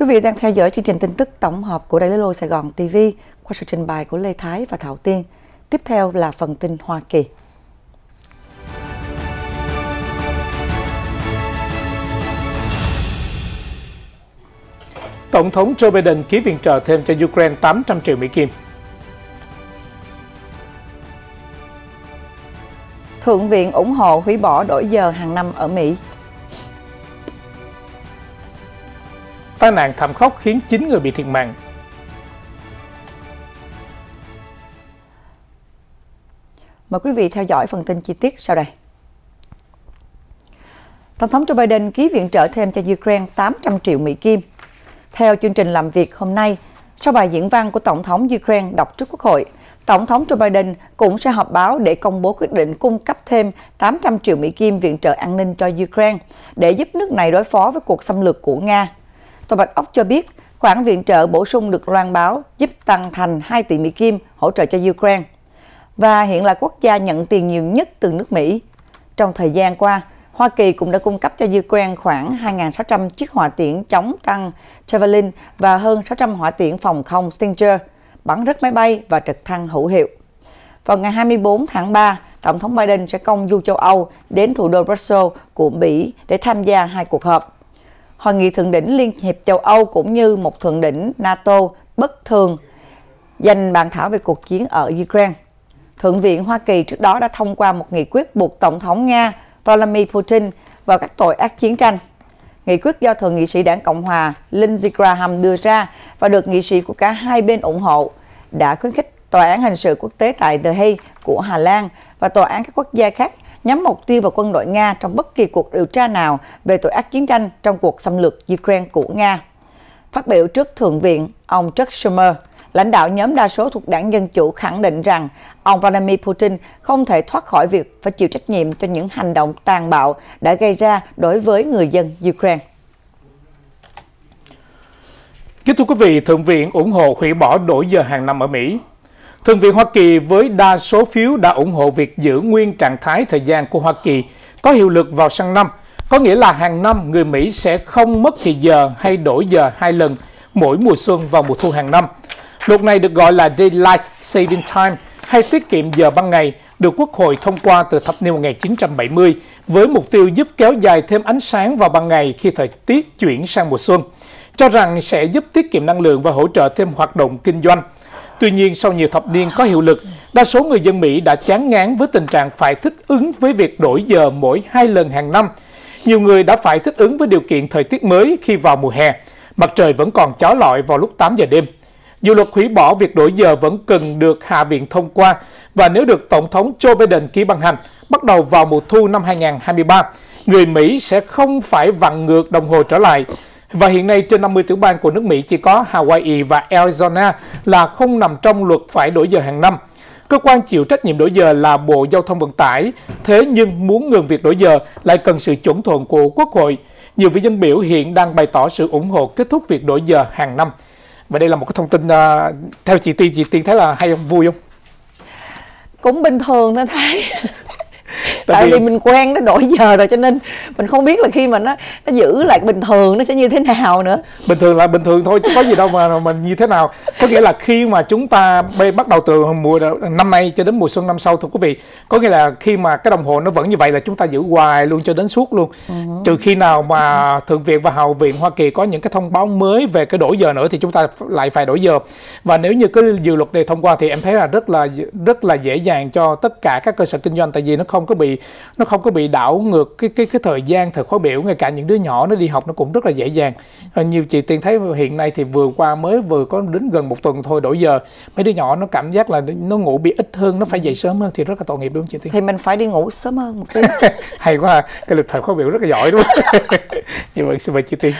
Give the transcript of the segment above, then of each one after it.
Quý vị đang theo dõi chương trình tin tức tổng hợp của Đài Lý Lô Sài Gòn TV qua sự trình bày của Lê Thái và Thảo Tiên. Tiếp theo là phần tin Hoa Kỳ. Tổng thống Joe Biden ký viện trợ thêm cho Ukraine 800 triệu Mỹ Kim. Thượng viện ủng hộ hủy bỏ đổi giờ hàng năm ở Mỹ. Tai nạn thảm khốc khiến 9 người bị thiệt mạng. Mời quý vị theo dõi phần tin chi tiết sau đây. Tổng thống Joe Biden ký viện trợ thêm cho Ukraine 800 triệu Mỹ Kim. Theo chương trình làm việc hôm nay, sau bài diễn văn của Tổng thống Ukraine đọc trước Quốc hội, Tổng thống Joe Biden cũng sẽ họp báo để công bố quyết định cung cấp thêm 800 triệu Mỹ Kim viện trợ an ninh cho Ukraine để giúp nước này đối phó với cuộc xâm lược của Nga. Tòa Bạch Ốc cho biết khoản viện trợ bổ sung được loan báo giúp tăng thành 2 tỷ Mỹ Kim hỗ trợ cho Ukraine và hiện là quốc gia nhận tiền nhiều nhất từ nước Mỹ. Trong thời gian qua, Hoa Kỳ cũng đã cung cấp cho Ukraine khoảng 2.600 chiếc hỏa tiễn chống tăng Javelin và hơn 600 hỏa tiễn phòng không Stinger, bắn rớt máy bay và trực thăng hữu hiệu. Vào ngày 24 tháng 3, Tổng thống Biden sẽ công du châu Âu đến thủ đô Brussels của Mỹ để tham gia hai cuộc họp. Hội nghị thượng đỉnh Liên hiệp châu Âu cũng như một thượng đỉnh NATO bất thường dành bàn thảo về cuộc chiến ở Ukraine. Thượng viện Hoa Kỳ trước đó đã thông qua một nghị quyết buộc Tổng thống Nga Vladimir Putin vào các tội ác chiến tranh. Nghị quyết do Thượng nghị sĩ đảng Cộng hòa Lindsey Graham đưa ra và được nghị sĩ của cả hai bên ủng hộ đã khuyến khích Tòa án hình sự quốc tế tại The Hague của Hà Lan và Tòa án các quốc gia khác nhắm mục tiêu vào quân đội Nga trong bất kỳ cuộc điều tra nào về tội ác chiến tranh trong cuộc xâm lược Ukraine của Nga. Phát biểu trước Thượng viện, ông Chuck Schumer, lãnh đạo nhóm đa số thuộc đảng Dân Chủ khẳng định rằng ông Vladimir Putin không thể thoát khỏi việc phải chịu trách nhiệm cho những hành động tàn bạo đã gây ra đối với người dân Ukraine. Kính thưa quý vị, Thượng viện ủng hộ hủy bỏ đổi giờ hàng năm ở Mỹ. Thượng viện Hoa Kỳ với đa số phiếu đã ủng hộ việc giữ nguyên trạng thái thời gian của Hoa Kỳ có hiệu lực vào sang năm, có nghĩa là hàng năm người Mỹ sẽ không mất thì giờ hay đổi giờ hai lần mỗi mùa xuân và mùa thu hàng năm. Luật này được gọi là Daylight Saving Time hay tiết kiệm giờ ban ngày được Quốc hội thông qua từ thập niên 1970 với mục tiêu giúp kéo dài thêm ánh sáng vào ban ngày khi thời tiết chuyển sang mùa xuân, cho rằng sẽ giúp tiết kiệm năng lượng và hỗ trợ thêm hoạt động kinh doanh – Tuy nhiên, sau nhiều thập niên có hiệu lực, đa số người dân Mỹ đã chán ngán với tình trạng phải thích ứng với việc đổi giờ mỗi hai lần hàng năm. Nhiều người đã phải thích ứng với điều kiện thời tiết mới khi vào mùa hè. Mặt trời vẫn còn chói lọi vào lúc 8 giờ đêm. Dù luật hủy bỏ việc đổi giờ vẫn cần được Hạ viện thông qua và nếu được Tổng thống Joe Biden ký ban hành, bắt đầu vào mùa thu năm 2023, người Mỹ sẽ không phải vặn ngược đồng hồ trở lại và hiện nay trên 50 tiểu bang của nước Mỹ chỉ có Hawaii và Arizona là không nằm trong luật phải đổi giờ hàng năm. Cơ quan chịu trách nhiệm đổi giờ là Bộ Giao thông Vận tải, thế nhưng muốn ngừng việc đổi giờ lại cần sự chuẩn thuận của Quốc hội. Nhiều vị dân biểu hiện đang bày tỏ sự ủng hộ kết thúc việc đổi giờ hàng năm. Và đây là một cái thông tin uh, theo chị Tiên, chị Tiên thấy là hay không, vui không? Cũng bình thường thôi thấy. tại, vì... mình quen nó đổi giờ rồi cho nên mình không biết là khi mà nó nó giữ lại bình thường nó sẽ như thế nào nữa bình thường là bình thường thôi chứ có gì đâu mà mình như thế nào có nghĩa là khi mà chúng ta bắt đầu từ mùa năm nay cho đến mùa xuân năm sau thưa quý vị có nghĩa là khi mà cái đồng hồ nó vẫn như vậy là chúng ta giữ hoài luôn cho đến suốt luôn uh trừ khi nào mà uh thượng viện và hậu viện hoa kỳ có những cái thông báo mới về cái đổi giờ nữa thì chúng ta lại phải đổi giờ và nếu như cái dự luật này thông qua thì em thấy là rất là rất là dễ dàng cho tất cả các cơ sở kinh doanh tại vì nó không có bị nó không có bị đảo ngược cái cái cái thời gian thời khóa biểu ngay cả những đứa nhỏ nó đi học nó cũng rất là dễ dàng à, nhiều chị tiên thấy hiện nay thì vừa qua mới vừa có đến gần một tuần thôi đổi giờ mấy đứa nhỏ nó cảm giác là nó ngủ bị ít hơn nó phải dậy sớm hơn thì rất là tội nghiệp đúng không chị tiên thì mình phải đi ngủ sớm hơn một tí hay quá cái lịch thời khóa biểu rất là giỏi đúng không nhưng dạ vâng, mà xin mời chị tiên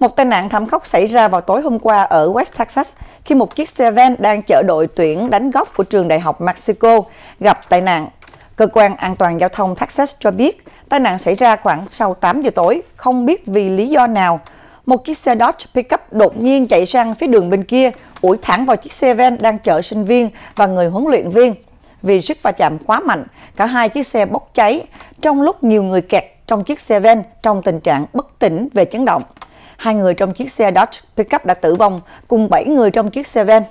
một tai nạn thảm khốc xảy ra vào tối hôm qua ở West Texas khi một chiếc xe van đang chở đội tuyển đánh golf của trường đại học Mexico gặp tai nạn. Cơ quan An toàn Giao thông Texas cho biết tai nạn xảy ra khoảng sau 8 giờ tối, không biết vì lý do nào. Một chiếc xe Dodge pickup đột nhiên chạy sang phía đường bên kia, ủi thẳng vào chiếc xe van đang chở sinh viên và người huấn luyện viên. Vì sức va chạm quá mạnh, cả hai chiếc xe bốc cháy, trong lúc nhiều người kẹt trong chiếc xe van trong tình trạng bất tỉnh về chấn động. Hai người trong chiếc xe Dodge pickup đã tử vong, cùng 7 người trong chiếc xe van.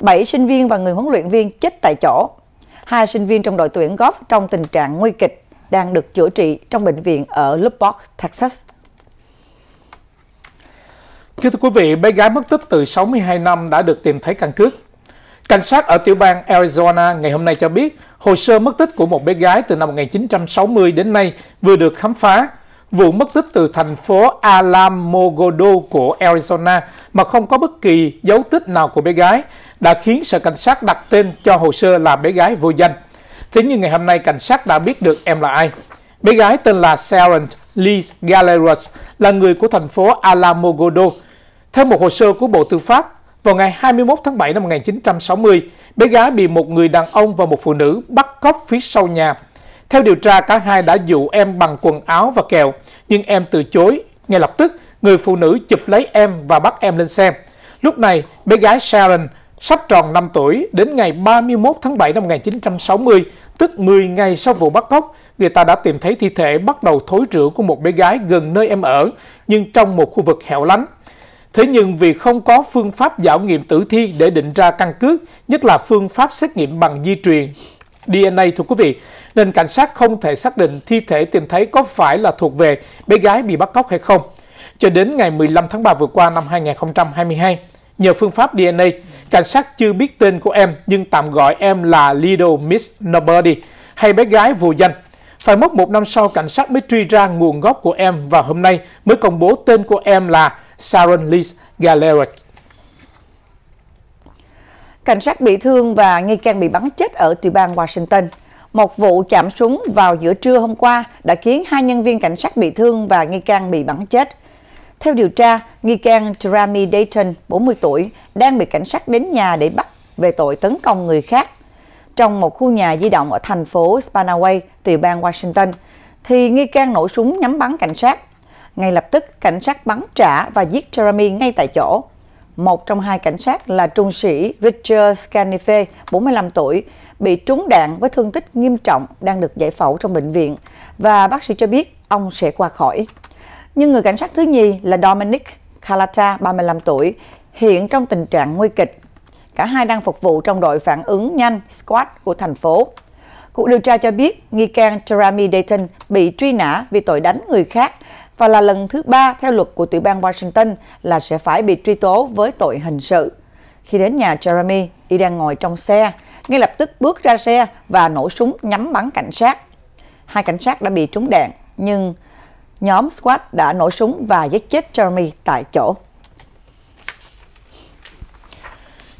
7 sinh viên và người huấn luyện viên chết tại chỗ. Hai sinh viên trong đội tuyển golf trong tình trạng nguy kịch đang được chữa trị trong bệnh viện ở Lubbock, Texas. Kính thưa quý vị, bé gái mất tích từ 62 năm đã được tìm thấy căn cước. Cảnh sát ở tiểu bang Arizona ngày hôm nay cho biết, hồ sơ mất tích của một bé gái từ năm 1960 đến nay vừa được khám phá vụ mất tích từ thành phố Alamogordo của Arizona mà không có bất kỳ dấu tích nào của bé gái đã khiến sở cảnh sát đặt tên cho hồ sơ là bé gái vô danh. Thế nhưng ngày hôm nay cảnh sát đã biết được em là ai. Bé gái tên là Sharon Lee Galeras là người của thành phố Alamogordo. Theo một hồ sơ của Bộ Tư pháp, vào ngày 21 tháng 7 năm 1960, bé gái bị một người đàn ông và một phụ nữ bắt cóc phía sau nhà theo điều tra, cả hai đã dụ em bằng quần áo và kẹo, nhưng em từ chối. Ngay lập tức, người phụ nữ chụp lấy em và bắt em lên xe. Lúc này, bé gái Sharon sắp tròn 5 tuổi đến ngày 31 tháng 7 năm 1960, tức 10 ngày sau vụ bắt cóc, người ta đã tìm thấy thi thể bắt đầu thối rữa của một bé gái gần nơi em ở, nhưng trong một khu vực hẻo lánh. Thế nhưng vì không có phương pháp giảo nghiệm tử thi để định ra căn cứ, nhất là phương pháp xét nghiệm bằng di truyền DNA thưa quý vị, nên cảnh sát không thể xác định thi thể tìm thấy có phải là thuộc về bé gái bị bắt cóc hay không. Cho đến ngày 15 tháng 3 vừa qua năm 2022, nhờ phương pháp DNA, cảnh sát chưa biết tên của em nhưng tạm gọi em là Little Miss Nobody hay bé gái vô danh. Phải mất một năm sau, cảnh sát mới truy ra nguồn gốc của em và hôm nay mới công bố tên của em là Sharon Liz Galeret. Cảnh sát bị thương và nghi can bị bắn chết ở tiểu bang Washington. Một vụ chạm súng vào giữa trưa hôm qua đã khiến hai nhân viên cảnh sát bị thương và nghi can bị bắn chết. Theo điều tra, nghi can Jeremy Dayton, 40 tuổi, đang bị cảnh sát đến nhà để bắt về tội tấn công người khác. Trong một khu nhà di động ở thành phố Spanaway, tiểu bang Washington, thì nghi can nổ súng nhắm bắn cảnh sát. Ngay lập tức, cảnh sát bắn trả và giết Jeremy ngay tại chỗ một trong hai cảnh sát là trung sĩ Richard Scanife, 45 tuổi, bị trúng đạn với thương tích nghiêm trọng đang được giải phẫu trong bệnh viện và bác sĩ cho biết ông sẽ qua khỏi. Nhưng người cảnh sát thứ nhì là Dominic Calata, 35 tuổi, hiện trong tình trạng nguy kịch. Cả hai đang phục vụ trong đội phản ứng nhanh SWAT của thành phố. Cuộc điều tra cho biết nghi can Jeremy Dayton bị truy nã vì tội đánh người khác và là lần thứ ba theo luật của tiểu bang Washington là sẽ phải bị truy tố với tội hình sự. Khi đến nhà Jeremy, y đang ngồi trong xe, ngay lập tức bước ra xe và nổ súng nhắm bắn cảnh sát. Hai cảnh sát đã bị trúng đạn, nhưng nhóm SWAT đã nổ súng và giết chết Jeremy tại chỗ.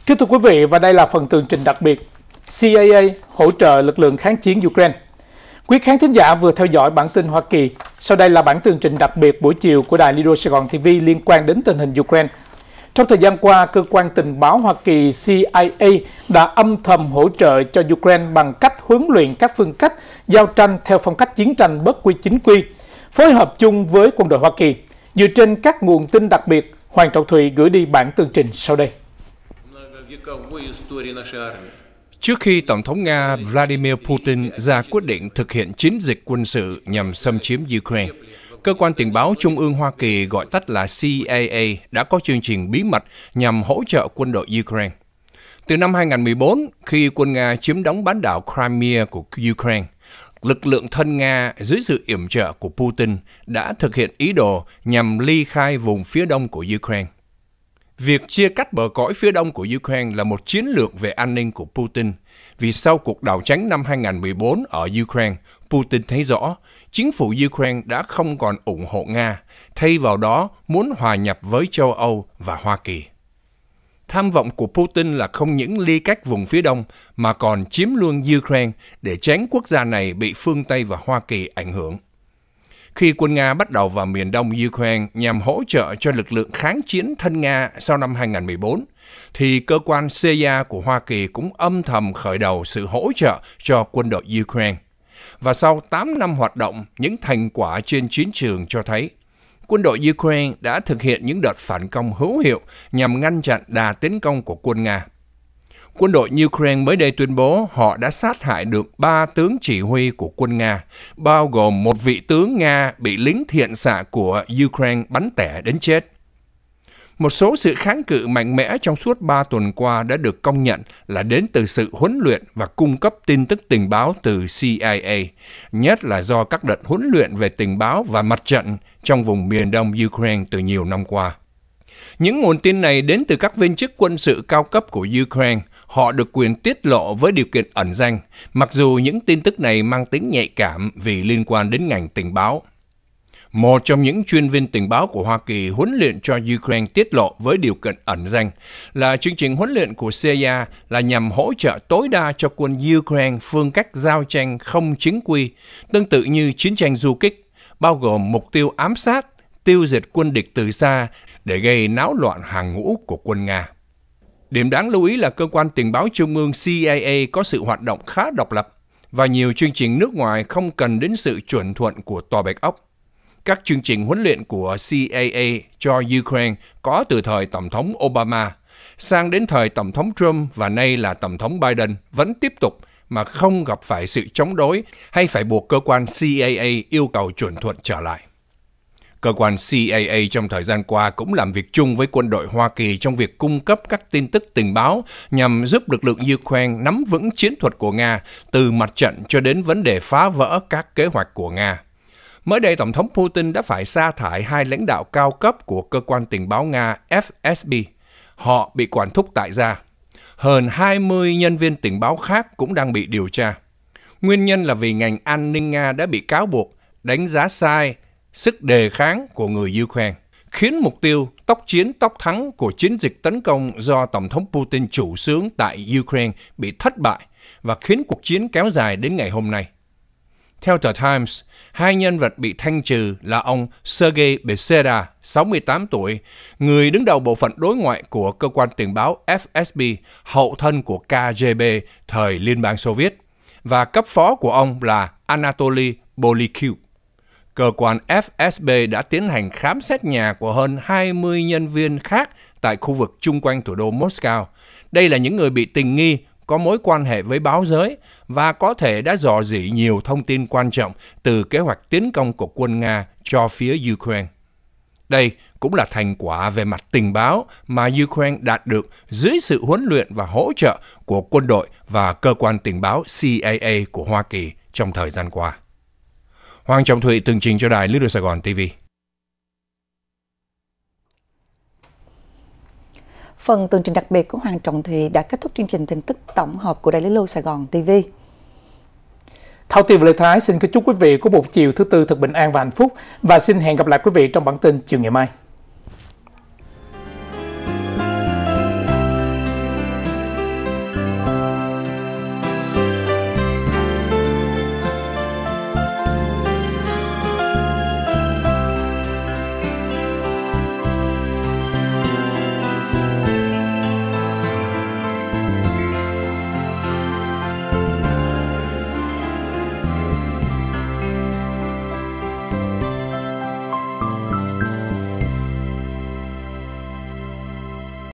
Kính thưa quý vị, và đây là phần tường trình đặc biệt. CIA hỗ trợ lực lượng kháng chiến Ukraine. Quý khán thính giả vừa theo dõi bản tin Hoa Kỳ. Sau đây là bản tường trình đặc biệt buổi chiều của đài Lido Sài Gòn TV liên quan đến tình hình Ukraine. Trong thời gian qua, cơ quan tình báo Hoa Kỳ CIA đã âm thầm hỗ trợ cho Ukraine bằng cách huấn luyện các phương cách giao tranh theo phong cách chiến tranh bất quy chính quy, phối hợp chung với quân đội Hoa Kỳ. Dựa trên các nguồn tin đặc biệt, Hoàng Trọng Thụy gửi đi bản tường trình sau đây trước khi Tổng thống Nga Vladimir Putin ra quyết định thực hiện chiến dịch quân sự nhằm xâm chiếm Ukraine. Cơ quan tình báo Trung ương Hoa Kỳ gọi tắt là CAA đã có chương trình bí mật nhằm hỗ trợ quân đội Ukraine. Từ năm 2014, khi quân Nga chiếm đóng bán đảo Crimea của Ukraine, lực lượng thân Nga dưới sự yểm trợ của Putin đã thực hiện ý đồ nhằm ly khai vùng phía đông của Ukraine. Việc chia cắt bờ cõi phía đông của Ukraine là một chiến lược về an ninh của Putin, vì sau cuộc đảo tránh năm 2014 ở Ukraine, Putin thấy rõ chính phủ Ukraine đã không còn ủng hộ Nga, thay vào đó muốn hòa nhập với châu Âu và Hoa Kỳ. Tham vọng của Putin là không những ly cách vùng phía đông mà còn chiếm luôn Ukraine để tránh quốc gia này bị phương Tây và Hoa Kỳ ảnh hưởng khi quân Nga bắt đầu vào miền đông Ukraine nhằm hỗ trợ cho lực lượng kháng chiến thân Nga sau năm 2014, thì cơ quan CIA của Hoa Kỳ cũng âm thầm khởi đầu sự hỗ trợ cho quân đội Ukraine. Và sau 8 năm hoạt động, những thành quả trên chiến trường cho thấy quân đội Ukraine đã thực hiện những đợt phản công hữu hiệu nhằm ngăn chặn đà tiến công của quân Nga. Quân đội Ukraine mới đây tuyên bố họ đã sát hại được ba tướng chỉ huy của quân Nga, bao gồm một vị tướng Nga bị lính thiện xạ của Ukraine bắn tẻ đến chết. Một số sự kháng cự mạnh mẽ trong suốt ba tuần qua đã được công nhận là đến từ sự huấn luyện và cung cấp tin tức tình báo từ CIA, nhất là do các đợt huấn luyện về tình báo và mặt trận trong vùng miền đông Ukraine từ nhiều năm qua. Những nguồn tin này đến từ các viên chức quân sự cao cấp của Ukraine, họ được quyền tiết lộ với điều kiện ẩn danh, mặc dù những tin tức này mang tính nhạy cảm vì liên quan đến ngành tình báo. Một trong những chuyên viên tình báo của Hoa Kỳ huấn luyện cho Ukraine tiết lộ với điều kiện ẩn danh là chương trình huấn luyện của CIA là nhằm hỗ trợ tối đa cho quân Ukraine phương cách giao tranh không chính quy, tương tự như chiến tranh du kích, bao gồm mục tiêu ám sát, tiêu diệt quân địch từ xa để gây náo loạn hàng ngũ của quân Nga. Điểm đáng lưu ý là cơ quan tình báo trung ương CIA có sự hoạt động khá độc lập và nhiều chương trình nước ngoài không cần đến sự chuẩn thuận của Tòa Bạch Ốc. Các chương trình huấn luyện của CIA cho Ukraine có từ thời Tổng thống Obama sang đến thời Tổng thống Trump và nay là Tổng thống Biden vẫn tiếp tục mà không gặp phải sự chống đối hay phải buộc cơ quan CIA yêu cầu chuẩn thuận trở lại. Cơ quan CAA trong thời gian qua cũng làm việc chung với quân đội Hoa Kỳ trong việc cung cấp các tin tức tình báo nhằm giúp lực lượng Ukraine nắm vững chiến thuật của Nga từ mặt trận cho đến vấn đề phá vỡ các kế hoạch của Nga. Mới đây, Tổng thống Putin đã phải sa thải hai lãnh đạo cao cấp của cơ quan tình báo Nga FSB. Họ bị quản thúc tại gia. Hơn 20 nhân viên tình báo khác cũng đang bị điều tra. Nguyên nhân là vì ngành an ninh Nga đã bị cáo buộc đánh giá sai sức đề kháng của người Ukraine, khiến mục tiêu tốc chiến tốc thắng của chiến dịch tấn công do Tổng thống Putin chủ sướng tại Ukraine bị thất bại và khiến cuộc chiến kéo dài đến ngày hôm nay. Theo tờ Times, hai nhân vật bị thanh trừ là ông Sergei Beseda, 68 tuổi, người đứng đầu bộ phận đối ngoại của cơ quan tình báo FSB, hậu thân của KGB thời Liên bang Xô Viết, và cấp phó của ông là Anatoly Bolykiu cơ quan FSB đã tiến hành khám xét nhà của hơn 20 nhân viên khác tại khu vực chung quanh thủ đô Moscow. Đây là những người bị tình nghi có mối quan hệ với báo giới và có thể đã dò dỉ nhiều thông tin quan trọng từ kế hoạch tiến công của quân Nga cho phía Ukraine. Đây cũng là thành quả về mặt tình báo mà Ukraine đạt được dưới sự huấn luyện và hỗ trợ của quân đội và cơ quan tình báo CAA của Hoa Kỳ trong thời gian qua. Hoàng Trọng Thụy tường trình cho đài đồ Sài Gòn TV. Phần tường trình đặc biệt của Hoàng Trọng Thụy đã kết thúc chương trình tin tức tổng hợp của Đài Lý Lưu Sài Gòn TV. Thảo Tiên và Lê Thái xin kính chúc quý vị có một chiều thứ tư thật bình an và hạnh phúc và xin hẹn gặp lại quý vị trong bản tin chiều ngày mai.